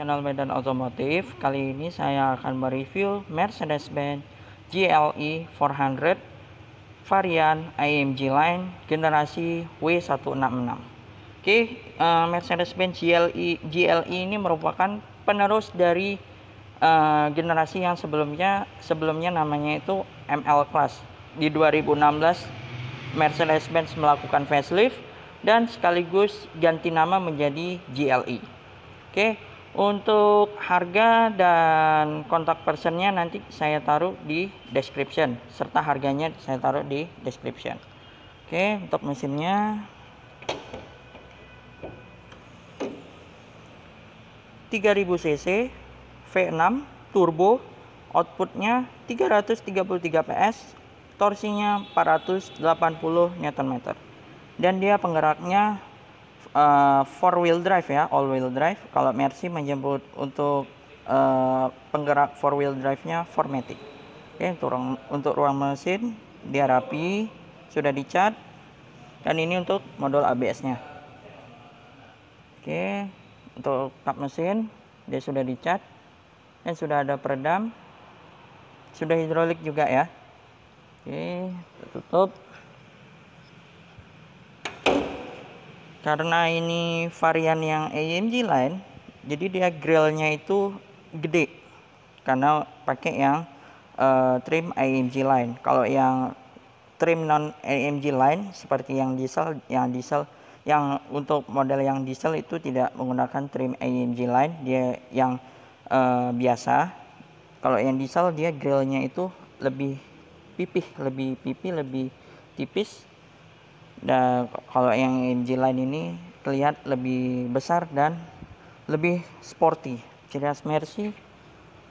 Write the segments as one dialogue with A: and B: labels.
A: channel Medan Otomotif. Kali ini saya akan mereview Mercedes-Benz GLE 400 varian AMG Line generasi W166. Oke, eh, Mercedes-Benz GLE GLE ini merupakan penerus dari eh, generasi yang sebelumnya sebelumnya namanya itu ML Class. Di 2016 Mercedes-Benz melakukan facelift dan sekaligus ganti nama menjadi GLE. Oke, untuk harga dan kontak personnya nanti saya taruh di description serta harganya saya taruh di description. Oke, untuk mesinnya tiga ribu cc V6 turbo outputnya 333 PS torsinya 480 Nm dan dia penggeraknya uh, four wheel drive ya all wheel drive kalau Mercy menyebut untuk uh, penggerak four wheel drive nya formatic oke okay, untuk ruang, untuk ruang mesin dia rapi sudah dicat dan ini untuk modul ABS nya oke okay, untuk kap mesin dia sudah dicat dan sudah ada peredam sudah hidrolik juga ya oke okay, tutup karena ini varian yang AMG line, jadi dia grillnya itu gede karena pakai yang uh, trim AMG line. kalau yang trim non AMG line, seperti yang diesel yang diesel yang untuk model yang diesel itu tidak menggunakan trim AMG line dia yang uh, biasa kalau yang diesel dia grillnya itu lebih pipih lebih pipih lebih tipis dan kalau yang engine Line ini terlihat lebih besar dan lebih sporty ciri khas Mercy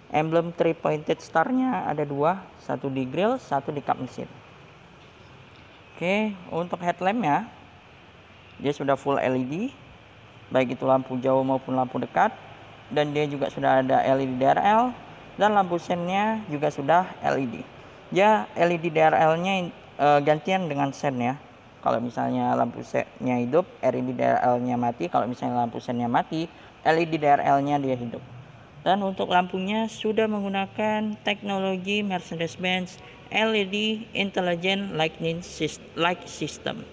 A: emblem three pointed starnya ada dua satu di grill satu di kap mesin oke untuk headlampnya dia sudah full LED baik itu lampu jauh maupun lampu dekat dan dia juga sudah ada LED DRL dan lampu sennya juga sudah LED ya LED DRL nya e, e eh, gantian dengan sen ya kalau misalnya lampu setnya hidup, LED DRL-nya e mati. Kalau misalnya lampu setnya mati, LED DRL-nya e dia hidup. Dan untuk lampunya sudah menggunakan teknologi Mercedes-Benz LED Intelligent Lightning Light System.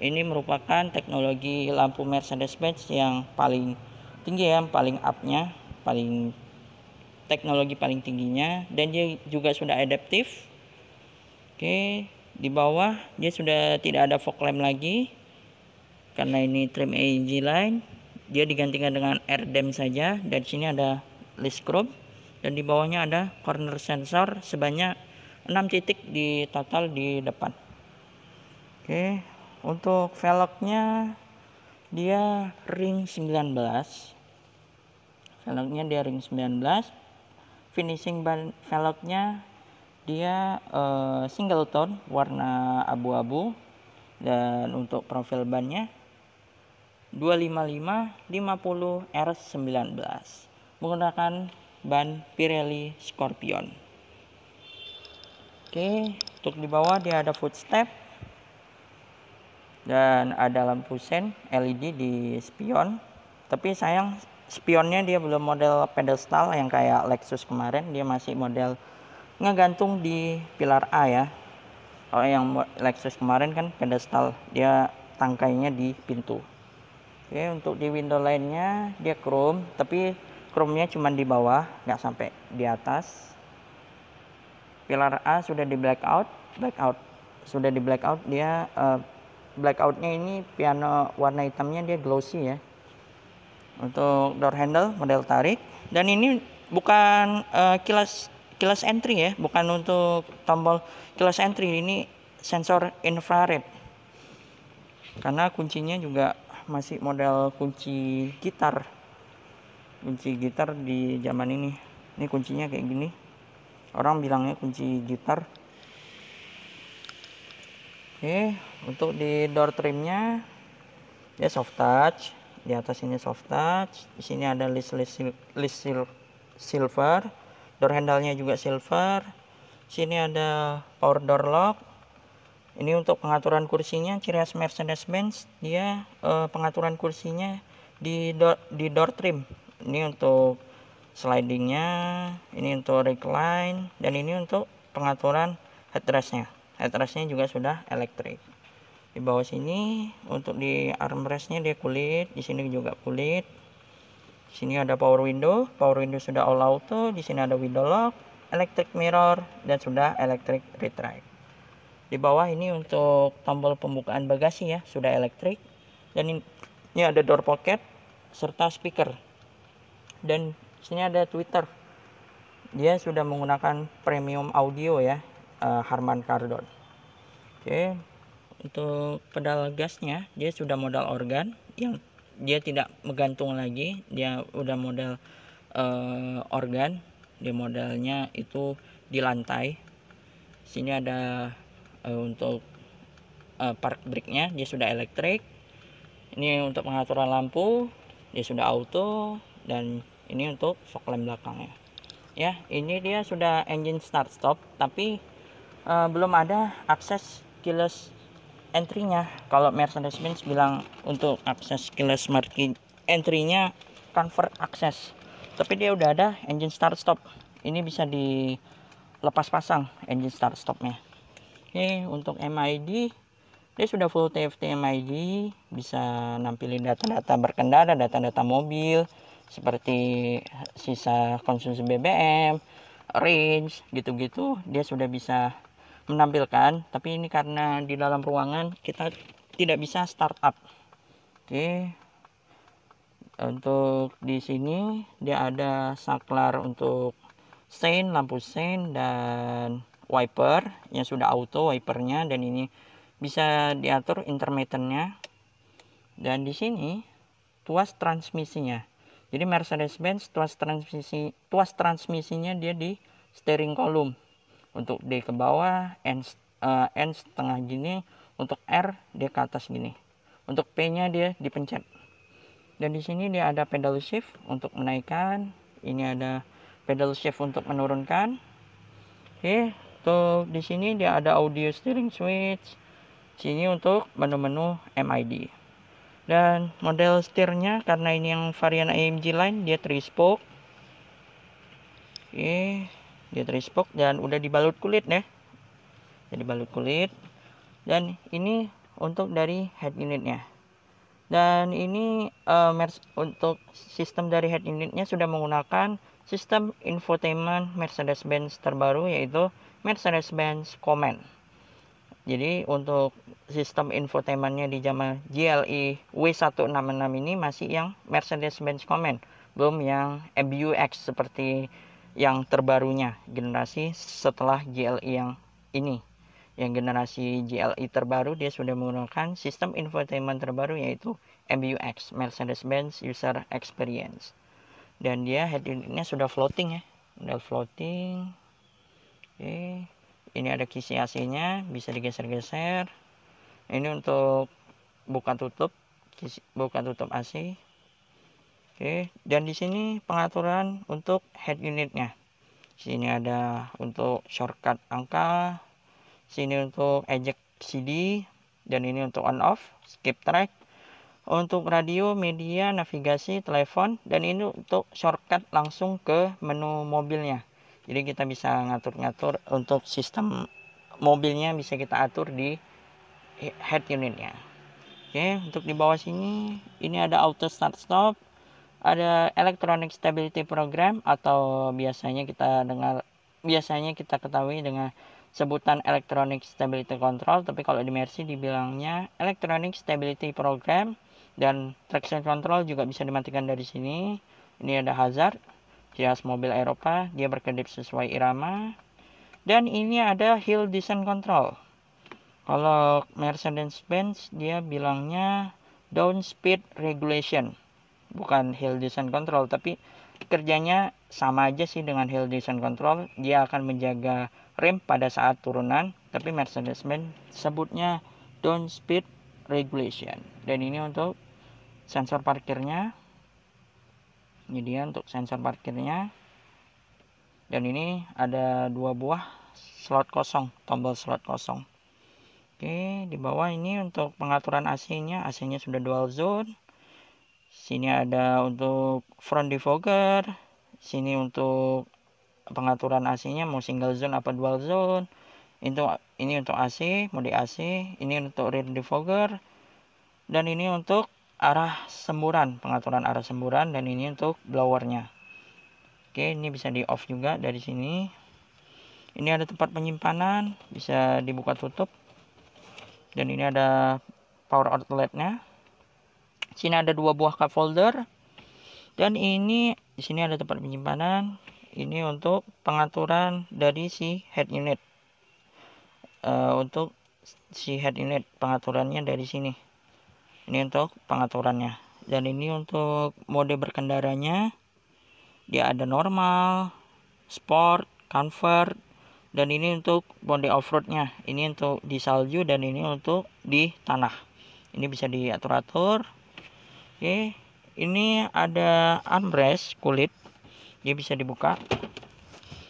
A: Ini merupakan teknologi lampu Mercedes-Benz yang paling tinggi ya, paling up-nya, paling teknologi paling tingginya dan dia juga sudah adaptif. Oke, di bawah dia sudah tidak ada fog lamp lagi karena ini trim AG line dia digantikan dengan air dam saja dan sini ada list group dan di bawahnya ada corner sensor sebanyak 6 titik di total di depan oke untuk velgnya dia ring 19 velgnya dia ring 19 finishing ban velgnya dia uh, single tone warna abu-abu dan untuk profil bannya 255 50 R19 menggunakan ban Pirelli Scorpion oke untuk di bawah dia ada footstep dan ada lampu sen LED di spion tapi sayang spionnya dia belum model pedestal yang kayak Lexus kemarin dia masih model ngegantung di pilar A ya kalau yang Lexus kemarin kan pedestal dia tangkainya di pintu oke untuk di window lainnya dia chrome tapi chrome-nya cuma di bawah nggak sampai di atas pilar A sudah di blackout blackout sudah di blackout dia uh, blackoutnya ini piano warna hitamnya dia glossy ya untuk door handle model tarik dan ini bukan uh, eh, kilas keyless entry ya bukan untuk tombol keyless entry ini sensor infrared karena kuncinya juga masih model kunci gitar kunci gitar di zaman ini ini kuncinya kayak gini orang bilangnya kunci gitar oke untuk di door trimnya ya soft touch di atas ini soft touch di sini ada list list, list silver door handle-nya juga silver sini ada power door lock ini untuk pengaturan kursinya ciri khas Mercedes-Benz dia eh, pengaturan kursinya di door, di door trim ini untuk slidingnya ini untuk recline dan ini untuk pengaturan headrestnya headrestnya juga sudah elektrik di bawah sini untuk di armrestnya dia kulit di sini juga kulit sini ada power window power window sudah all auto di sini ada window lock electric mirror dan sudah electric retract di bawah ini untuk tombol pembukaan bagasi ya sudah elektrik dan ini, ada door pocket serta speaker dan sini ada tweeter. dia sudah menggunakan premium audio ya uh, Harman Kardon oke untuk pedal gasnya dia sudah modal organ yang dia tidak menggantung lagi dia udah model uh, eh, organ dia modelnya itu di lantai sini ada uh, untuk uh, park brake-nya dia sudah elektrik ini untuk pengaturan lampu dia sudah auto dan ini untuk fog lamp belakangnya ya ini dia sudah engine start stop tapi uh, belum ada akses keyless entry-nya. Kalau Mercedes-Benz bilang untuk akses keyless marking entry-nya convert akses Tapi dia udah ada engine start stop. Ini bisa dilepas pasang engine start stopnya. Oke, untuk MID dia sudah full TFT MID, bisa nampilin data-data berkendara, data-data mobil, seperti sisa konsumsi BBM, range, gitu-gitu, dia sudah bisa menampilkan tapi ini karena di dalam ruangan kita tidak bisa startup oke untuk di sini dia ada saklar untuk sein lampu sein dan wiper yang sudah auto wipernya dan ini bisa diatur intermittentnya dan di sini tuas transmisinya jadi Mercedes-Benz tuas transmisi tuas transmisinya dia di steering column untuk D ke bawah N, uh, N setengah gini untuk R D ke atas gini untuk P nya dia dipencet dan di sini dia ada pedal shift untuk menaikkan ini ada pedal shift untuk menurunkan oke tuh di sini dia ada audio steering switch sini untuk menu-menu MID dan model setirnya karena ini yang varian AMG line dia 3 spoke oke dia terespok dan udah dibalut kulit nih. Ya. jadi balut kulit dan ini untuk dari head unitnya dan ini uh, untuk sistem dari head unitnya sudah menggunakan sistem infotainment Mercedes-Benz terbaru yaitu Mercedes-Benz Command jadi untuk sistem infotainmentnya di jama GLE W166 ini masih yang Mercedes-Benz Command belum yang MBUX seperti yang terbarunya generasi setelah GLI e yang ini yang generasi GLI e terbaru dia sudah menggunakan sistem infotainment terbaru yaitu MBUX Mercedes-Benz User Experience dan dia head unitnya sudah floating ya sudah floating oke ini ada kisi AC-nya bisa digeser-geser ini untuk buka tutup kisi, buka tutup AC Oke, dan di sini pengaturan untuk head unitnya. Sini ada untuk shortcut angka, sini untuk eject CD, dan ini untuk on off, skip track. Untuk radio, media, navigasi, telepon, dan ini untuk shortcut langsung ke menu mobilnya. Jadi kita bisa ngatur-ngatur untuk sistem mobilnya bisa kita atur di head unitnya. Oke, untuk di bawah sini ini ada auto start stop, ada Electronic Stability Program atau biasanya kita dengar biasanya kita ketahui dengan sebutan Electronic Stability Control tapi kalau di Mercy dibilangnya Electronic Stability Program dan traction control juga bisa dimatikan dari sini ini ada hazard jelas mobil Eropa dia berkedip sesuai irama dan ini ada hill descent control kalau Mercedes-Benz dia bilangnya down speed regulation bukan hill descent control tapi kerjanya sama aja sih dengan hill descent control dia akan menjaga rem pada saat turunan tapi Mercedes Benz sebutnya down speed regulation dan ini untuk sensor parkirnya ini dia untuk sensor parkirnya dan ini ada dua buah slot kosong tombol slot kosong oke di bawah ini untuk pengaturan AC nya AC nya sudah dual zone sini ada untuk front defogger sini untuk pengaturan AC-nya mau single zone apa dual zone itu ini untuk AC mode AC ini untuk rear defogger dan ini untuk arah semburan pengaturan arah semburan dan ini untuk blowernya oke ini bisa di off juga dari sini ini ada tempat penyimpanan bisa dibuka tutup dan ini ada power outletnya sini ada dua buah cup folder dan ini di sini ada tempat penyimpanan ini untuk pengaturan dari si head unit uh, untuk si head unit pengaturannya dari sini ini untuk pengaturannya dan ini untuk mode berkendaranya dia ada normal sport comfort dan ini untuk mode offroadnya ini untuk di salju dan ini untuk di tanah ini bisa diatur-atur Oke, ini ada armrest kulit. Dia bisa dibuka.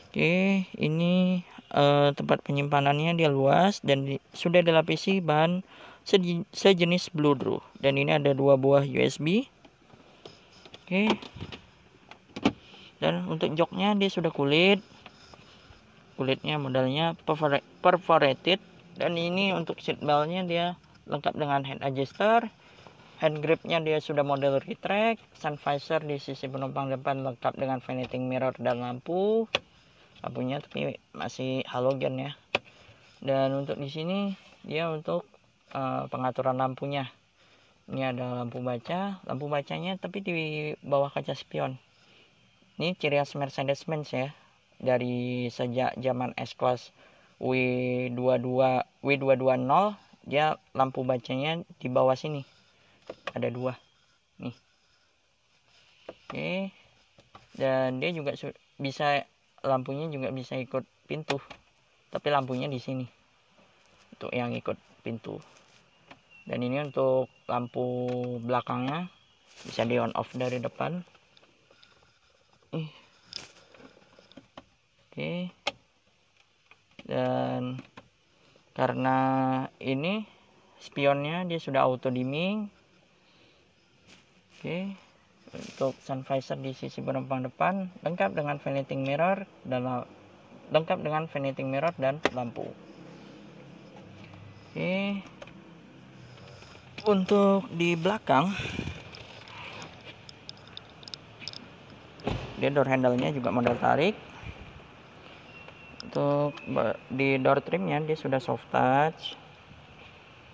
A: Oke, ini uh, tempat penyimpanannya dia luas dan di, sudah dilapisi bahan sejenis blue drew. Dan ini ada dua buah USB. Oke. Dan untuk joknya dia sudah kulit. Kulitnya modalnya perforated dan ini untuk seat beltnya dia lengkap dengan head adjuster Head gripnya dia sudah model retract, sun visor di sisi penumpang depan lengkap dengan vanity mirror dan lampu. Lampunya tapi masih halogen ya. Dan untuk di sini dia untuk uh, pengaturan lampunya. Ini ada lampu baca, lampu bacanya tapi di bawah kaca spion. Ini ciri khas Mercedes-Benz ya. Dari sejak zaman S-Class W22 W220 dia lampu bacanya di bawah sini ada dua nih oke dan dia juga bisa lampunya juga bisa ikut pintu tapi lampunya di sini untuk yang ikut pintu dan ini untuk lampu belakangnya bisa di on off dari depan oke dan karena ini spionnya dia sudah auto dimming Oke, untuk sun visor di sisi penumpang depan lengkap dengan vanity mirror dan lengkap dengan vanity mirror dan lampu. Oke. Untuk di belakang dia door handle-nya juga model tarik. Untuk di door trimnya dia sudah soft touch.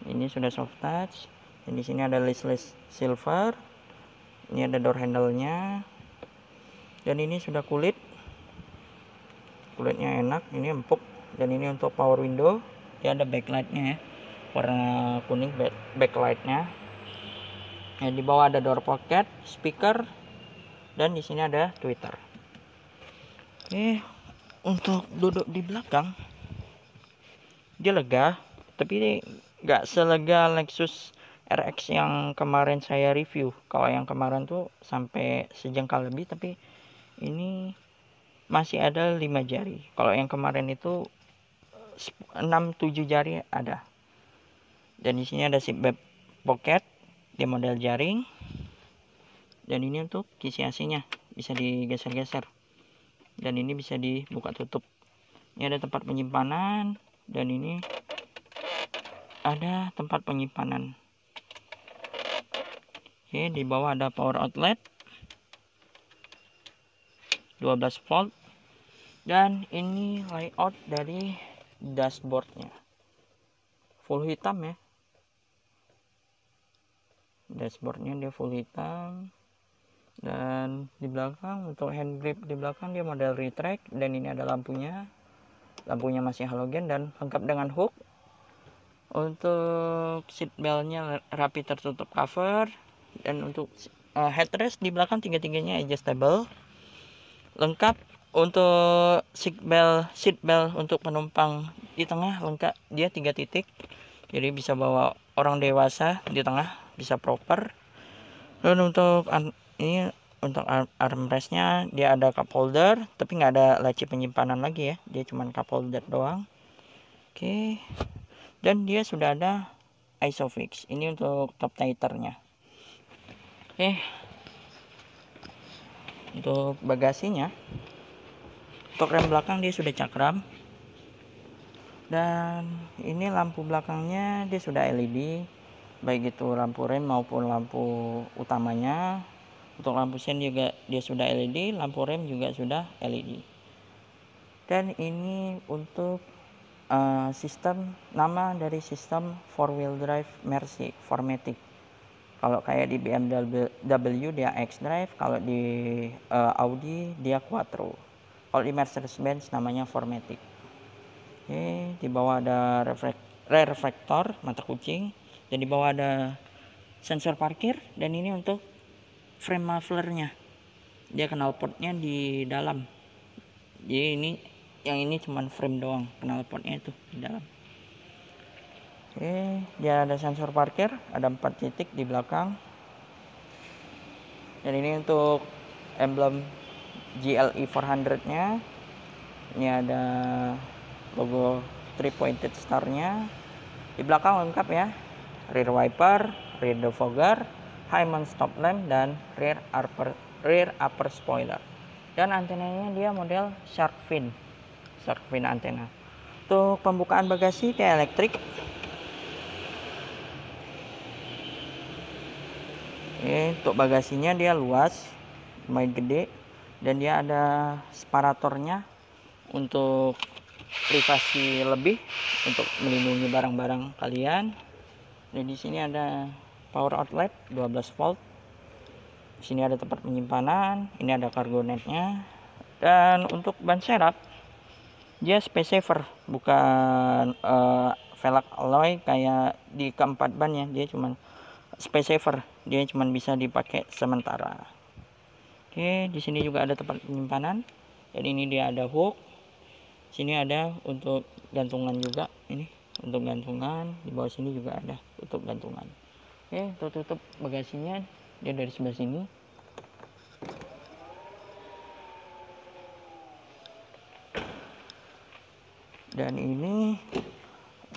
A: Ini sudah soft touch. Dan di sini ada list-list silver ini ada door handle nya dan ini sudah kulit kulitnya enak ini empuk dan ini untuk power window dia ada backlight nya ya warna kuning backlight nya nah, di bawah ada door pocket speaker dan di sini ada twitter oke untuk duduk di belakang dia lega tapi ini gak selega Lexus RX yang kemarin saya review kalau yang kemarin tuh sampai sejengkal lebih tapi ini masih ada lima jari kalau yang kemarin itu 6 7 jari ada dan di sini ada seatbelt pocket dia model jaring dan ini untuk kisi AC-nya bisa digeser-geser dan ini bisa dibuka tutup ini ada tempat penyimpanan dan ini ada tempat penyimpanan oke di bawah ada power outlet 12 volt dan ini layout dari dashboardnya full hitam ya dashboardnya dia full hitam dan di belakang untuk hand grip di belakang dia model retract dan ini ada lampunya lampunya masih halogen dan lengkap dengan hook untuk seat beltnya rapi tertutup cover dan untuk uh, eh, headrest di belakang tiga-tiganya adjustable lengkap untuk seat belt seat belt untuk penumpang di tengah lengkap dia tiga titik jadi bisa bawa orang dewasa di tengah bisa proper dan untuk ini untuk armrestnya dia ada cup holder tapi nggak ada laci penyimpanan lagi ya dia cuma cup holder doang oke dan dia sudah ada isofix ini untuk top titernya oke eh. untuk bagasinya untuk rem belakang dia sudah cakram dan ini lampu belakangnya dia sudah LED baik itu lampu rem maupun lampu utamanya untuk lampu sen juga dia sudah LED lampu rem juga sudah LED dan ini untuk uh, sistem nama dari sistem four wheel drive Mercy Formatic kalau kayak di BMW dia X Drive kalau di uh, Audi dia Quattro kalau di Mercedes-Benz namanya Formatic Oke, di bawah ada rear reflektor mata kucing dan di bawah ada sensor parkir dan ini untuk frame mufflernya dia knalpotnya di dalam jadi ini yang ini cuman frame doang knalpotnya itu di dalam Oke, dia ya ada sensor parkir, ada empat titik di belakang. Dan ini untuk emblem GLE 400-nya. Ini ada logo three pointed star-nya. Di belakang lengkap ya. Rear wiper, rear defogger, high mount stop lamp dan rear upper rear upper spoiler. Dan antenanya dia model shark fin. Shark fin antena. Untuk pembukaan bagasi dia elektrik Oke, untuk bagasinya dia luas, lumayan gede dan dia ada separatornya untuk privasi lebih untuk melindungi barang-barang kalian. Dan di sini ada power outlet 12 volt. Di sini ada tempat penyimpanan, ini ada cargo netnya. Dan untuk ban serap dia space saver, bukan uh, velg alloy kayak di keempat ban ya, dia cuman space saver dia cuma bisa dipakai sementara oke di sini juga ada tempat penyimpanan dan ini dia ada hook sini ada untuk gantungan juga ini untuk gantungan di bawah sini juga ada untuk gantungan oke untuk tutup bagasinya dia dari sebelah sini dan ini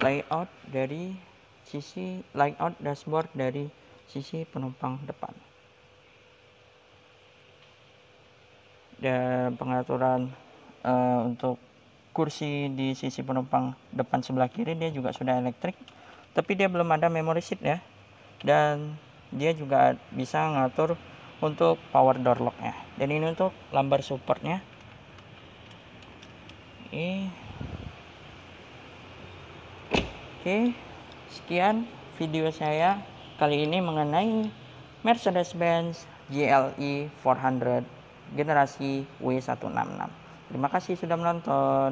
A: layout dari sisi layout dashboard dari sisi penumpang depan. Dan pengaturan uh, untuk kursi di sisi penumpang depan sebelah kiri dia juga sudah elektrik, tapi dia belum ada memory seat ya. Dan dia juga bisa ngatur untuk power door locknya. Dan ini untuk lambar supportnya. Oke. Okay. Sekian video saya kali ini mengenai Mercedes-Benz GLE 400 generasi W166. Terima kasih sudah menonton.